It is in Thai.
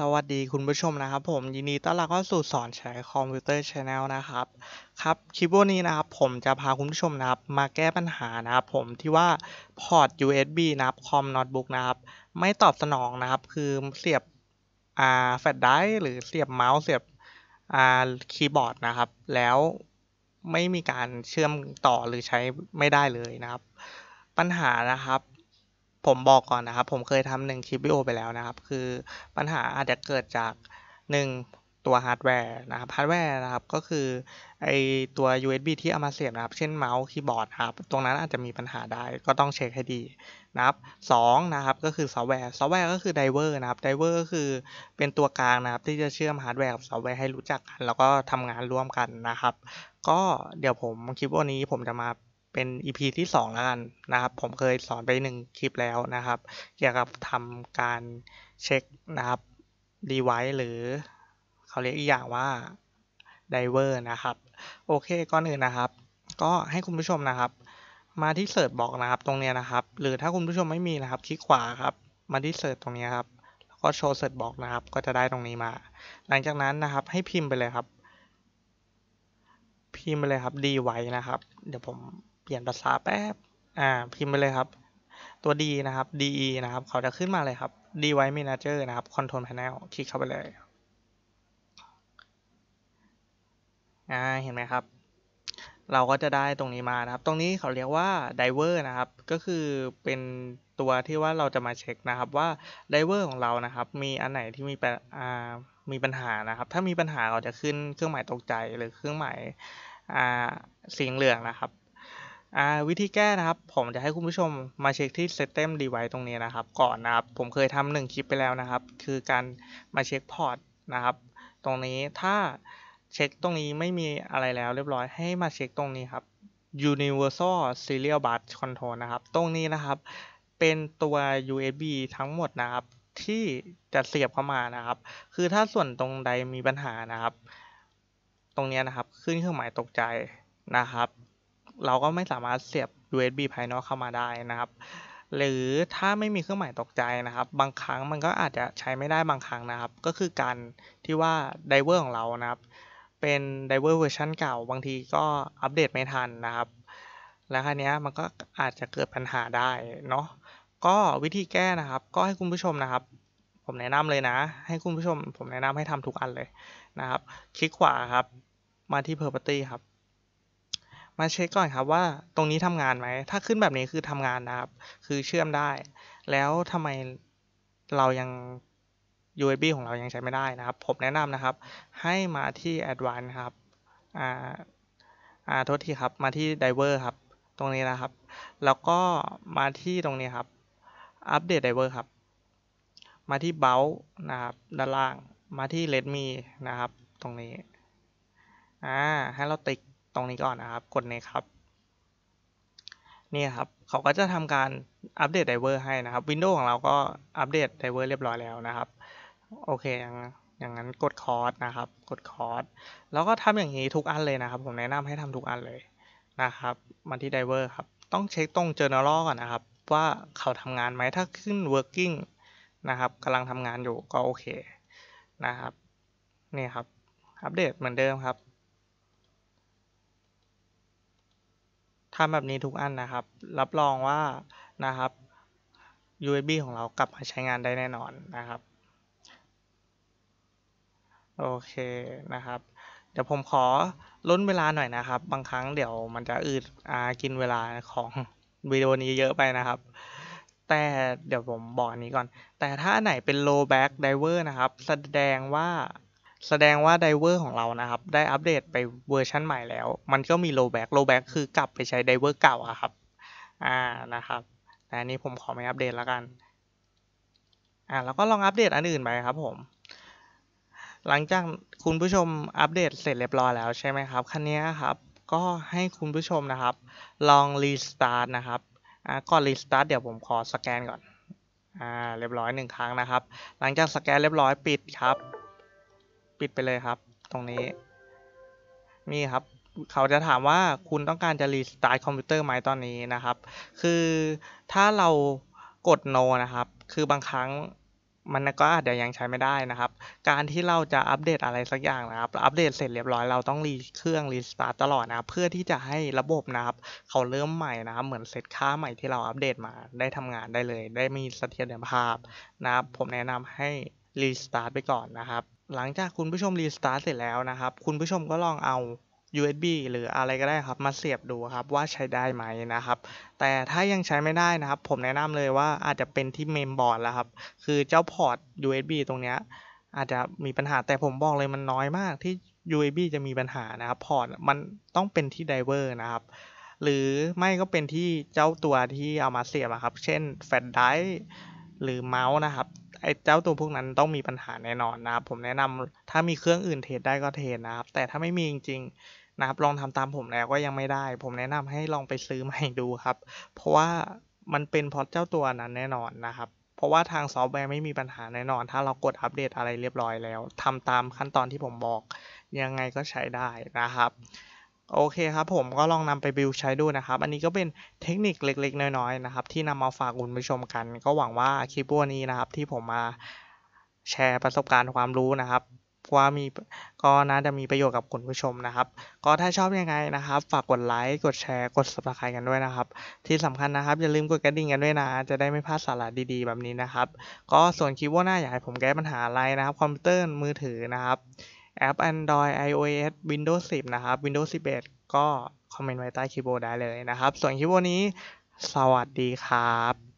สวัสดีคุณผู้ชมนะครับ ผมยินดีต้อนรับเข้าสู่สอนใช้คอมพิวเตอร์ชาแนลนะครับ ครับคลิปวันนี้นะครับ ผมจะพาคุณผู้ชมนะครับมาแก้ปัญหานะครับ ผมที่ว่าพอร์ต USB นะครับคอมโน้ตบุ๊กนะครับไม่ตอบสนองนะครับ คือเสียบอ่าแฟลชไดร์หรือเสียบเมาส์เสียบอ่าคีย์บอร์ดนะครับ แล้วไม่มีการเชื่อมต่อหรือใช้ไม่ได้เลยนะครับ ปัญหานะครับผมบอกก่อนนะครับผมเคยทำหนึ่งคลิปวิดีโอไปแล้วนะครับ คือปัญหาอาจจะเกิดจาก 1 ตัวฮาร์ดแวร์นะครับฮาร์ดแวร์นะครับ ก็คือไอตัว USB ที่เอามาเสียบนะครับ เช่นเมาส์คีย์บอร์ดครับตรงนั้นอาจจะมีปัญหาได้ก็ต้องเช็คให้ดีนะครับสองนะครับก็คือซอฟต์แวร์ซอฟต์แวร์ก็คือไดเวอร์นะครับไดเวอร์ก็คือเป็นตัวกลางนะครับ ที่จะเชื่อมฮาร์ดแวร์กับซอฟต์แวร์ให้รู้จักกัน แล้วก็ทำงานร่วมกันนะครับ ก็เดี๋ยวผมคลิปวันนี้ผมจะมาเป็น EP ที่2แล้วกันนะครับ ผมเคยสอนไปหนึ่งคลิปแล้วนะครับ เกี่ยวกับทำการเช็คนะครับรีไวซ์หรือเขาเรียกอีกอย่างว่าไดเวอร์นะครับ โอเคก่อนอื่นนะครับ ก็ให้คุณผู้ชมนะครับ มาที่เสิร์ชบอกนะครับ ตรงนี้นะครับ หรือถ้าคุณผู้ชมไม่มีนะครับ คลิกขวาครับ มาที่เสิร์ชตรงนี้ครับ แล้วก็โชว์เสิร์ชบอกนะครับ ก็จะได้ตรงนี้มา หลังจากนั้นนะครับ ให้พิมพ์ไปเลยครับ พิมพ์ไปเลยครับดีไว้นะครับ เดี๋ยวผมเปลี่ยนภาษาแป๊บอ่าพิมพ์ไปเลยครับ ตัว D นะครับ DE นะครับ เขาจะขึ้นมาเลยครับ Device Manager นะครับ Control Panel คลิกเข้าไปเลย อ่า เห็นไหมครับ เราก็จะได้ตรงนี้มานะครับ ตรงนี้เขาเรียกว่า Diver นะครับ ก็คือเป็นตัวที่ว่าเราจะมาเช็คนะครับว่า Diver ของเรานะครับ มีอันไหนที่มีอ่ามีปัญหานะครับ ถ้ามีปัญหาเราจะขึ้นเครื่องหมายตกใจหรือเครื่องหมายสีเหลืองนะครับวิธีแก้นะครับ ผมจะให้คุณผู้ชมมาเช็คที่ System Device ตรงนี้นะครับ ก่อนนะครับ ผมเคยทำหนึ่งคลิปไปแล้วนะครับ คือการมาเช็คพอร์ตนะครับ ตรงนี้ถ้าเช็คตรงนี้ไม่มีอะไรแล้ว เรียบร้อยให้มาเช็คตรงนี้ครับ Universal Serial Bus Control นะครับ ตรงนี้นะครับ เป็นตัว USB ทั้งหมดนะครับ ที่จะเสียบเข้ามานะครับ คือถ้าส่วนตรงใดมีปัญหานะครับ ตรงนี้นะครับ ขึ้นเครื่องหมายตกใจนะครับเราก็ไม่สามารถเสียบ USB ภายนอกเข้ามาได้นะครับ หรือถ้าไม่มีเครื่องหมายตกใจนะครับ บางครั้งมันก็อาจจะใช้ไม่ได้บางครั้งนะครับ ก็คือการที่ว่าไดเวอร์ของเรานะครับ เป็นไดเวอร์เวอร์ชันเก่าบางทีก็อัปเดตไม่ทันนะครับแล้วคันนี้มันก็อาจจะเกิดปัญหาได้เนาะก็วิธีแก้นะครับ ก็ให้คุณผู้ชมนะครับ ผมแนะนำเลยนะ ให้คุณผู้ชม ผมแนะนำให้ทำทุกอันเลยนะครับ คลิกขวาครับมาที่ property ครับมาเช็คก่อนครับ ว่าตรงนี้ทำงานไหม ถ้าขึ้นแบบนี้คือทำงานนะครับ คือเชื่อมได้ แล้วทำไมเรายัง USB ของเรายังใช้ไม่ได้นะครับ ผมแนะนำนะครับ ให้มาที่ Advanced ครับ อ่าอ่าโทษทีครับมาที่ Diver ครับ ตรงนี้นะครับแล้วก็มาที่ตรงนี้ครับอัปเดต Diver ครับ มาที่ b o u นะครับ ด้านล่างมาที่ Redmi นะครับ ตรงนี้อ่าให้เราติ๊กตรงนี้ก่อนนะครับกด n นครับนี่ครับเขาก็จะทำการอัปเดตไดเวอร์ให้นะครับ Windows ของเราก็อัปเดตไดเวอร์เรียบร้อยแล้วนะครับโอเคอย่างอย่างนั้นกดคอร์สนะครับ กดคอร์สแล้วก็ทำอย่างนี้ทุกอันเลยนะครับ ผมแนะนำให้ทำทุกอันเลยนะครับมาที่ไดเวอร์ครับต้องเช็คตรง Journal ก่อนนะครับ ว่าเขาทำงานไหมถ้าขึ้น working นะครับกำลังทำงานอยู่ก็โอเคนะครับนี่ครับอัปเดตเหมือนเดิมครับทำแบบนี้ทุกอันนะครับ รับรองว่านะครับ USB ของเรากลับมาใช้งานได้แน่นอนนะครับ โอเคนะครับ เดี๋ยวผมขอล้นเวลาหน่อยนะครับ บางครั้งเดี๋ยวมันจะอืดอากินเวลาของวิดีโอนี้เยอะไปนะครับ แต่เดี๋ยวผมบอกอันนี้ก่อน แต่ถ้าไหนเป็น low back d i v e r นะครับ แสดงว่าแสดงว่าไดเวอร์ของเรานะครับ ได้อัปเดตไปเวอร์ชันใหม่แล้ว มันก็มีโลแบ็กโลแบ็กคือกลับไปใช้ไดเวอร์เก่าอะครับอ่านะครับอันนี้ผมขอไม่อัปเดตแล้วกันอ่าแล้วก็ลองอัปเดตอันอื่นไปครับผม หลังจากคุณผู้ชมอัปเดตเสร็จเรียบร้อยแล้วใช่ไหมครับคันนี้ครับ ก็ให้คุณผู้ชมนะครับ ลองรีสตาร์ทนะครับอ่าก่อนรีสตาร์ทเดี๋ยวผมขอสแกนก่อนอ่าเรียบร้อยหนึ่งครั้งนะครับ หลังจากสแกนเรียบร้อยปิดครับปิดไปเลยครับ ตรงนี้นี่ครับเขาจะถามว่าคุณต้องการจะรีสตาร์ทคอมพิวเตอร์ไหมตอนนี้นะครับคือถ้าเรากด no นะครับ คือบางครั้งมันก็อาจจะยังใช้ไม่ได้นะครับ การที่เราจะอัปเดตอะไรสักอย่างนะครับอัปเดตเสร็จเรียบร้อยเราต้องรีเครื่องรีสตาร์ตตลอดนะเพื่อที่จะให้ระบบนะครับ เขาเริ่มใหม่นะครับ เหมือนเซตค่าใหม่ที่เราอัปเดตมาได้ทำงานได้เลย ได้มีเสถียรภาพนะครับ ผมแนะนำให้รีสตาร์ตไปก่อนนะครับหลังจากคุณผู้ชมรีสตาร์ทเสร็จแล้วนะครับ คุณผู้ชมก็ลองเอา USB หรืออะไรก็ได้ครับ มาเสียบดูครับว่าใช้ได้ไหมนะครับ แต่ถ้ายังใช้ไม่ได้นะครับ ผมแนะนำเลยว่าอาจจะเป็นที่เมมบอร์ดแล้วครับ คือเจ้าพอร์ต USB ตรงเนี้ยอาจจะมีปัญหา แต่ผมบอกเลยมันน้อยมาก ที่ USB จะมีปัญหานะครับ พอร์ตมันต้องเป็นที่ไดเวอร์นะครับ หรือไม่ก็เป็นที่เจ้าตัวที่เอามาเสียบครับ เช่นแฟลชไดรฟ์หรือเมาส์นะครับไอ้เจ้าตัวพวกนั้นต้องมีปัญหาแน่นอนนะครับ ผมแนะนำถ้ามีเครื่องอื่นเทรดได้ก็เทรดนะครับ แต่ถ้าไม่มีจริงๆนะครับลองทำตามผมแล้วก็ยังไม่ได้ ผมแนะนำให้ลองไปซื้อใหม่ดูครับเพราะว่ามันเป็นเพราะเจ้าตัวนั้นแน่นอนนะครับ เพราะว่าทางซอฟต์แวร์ไม่มีปัญหาแน่นอน ถ้าเรากดอัปเดตอะไรเรียบร้อยแล้ว ทำตามขั้นตอนที่ผมบอกยังไงก็ใช้ได้นะครับโอเคครับผมก็ลองนำไปบิวใช้ดูนะครับ อันนี้ก็เป็นเทคนิคเล็กๆ น้อย ๆนะครับ ที่นำมาฝากคุณผู้ชมกัน ก็หวังว่าคลิปวันนี้นะครับที่ผมมาแชร์ประสบการณ์ความรู้นะครับ ว่ามีก็น่าจะมีประโยชน์กับคุณผู้ชมนะครับ ก็ถ้าชอบยังไงนะครับ ฝากกดไลค์กดแชร์กดสมัครกันด้วยนะครับ ที่สำคัญนะครับ อย่าลืมกดกระดิ่งกันด้วยนะจะได้ไม่พลาดสาระดีๆ แบบนี้นะครับ ก็ส่วนคลิปว่าหน้าอยากให้ผมแก้ปัญหาอะไรนะครับคอมพิวเตอร์มือถือนะครับแอป Android iOS Windows 10 นะครับ Windows 11 ก็คอมเมนต์ไว้ใต้คลิปโบได้เลยนะครับ ส่วนคลิปโบนี้สวัสดีครับ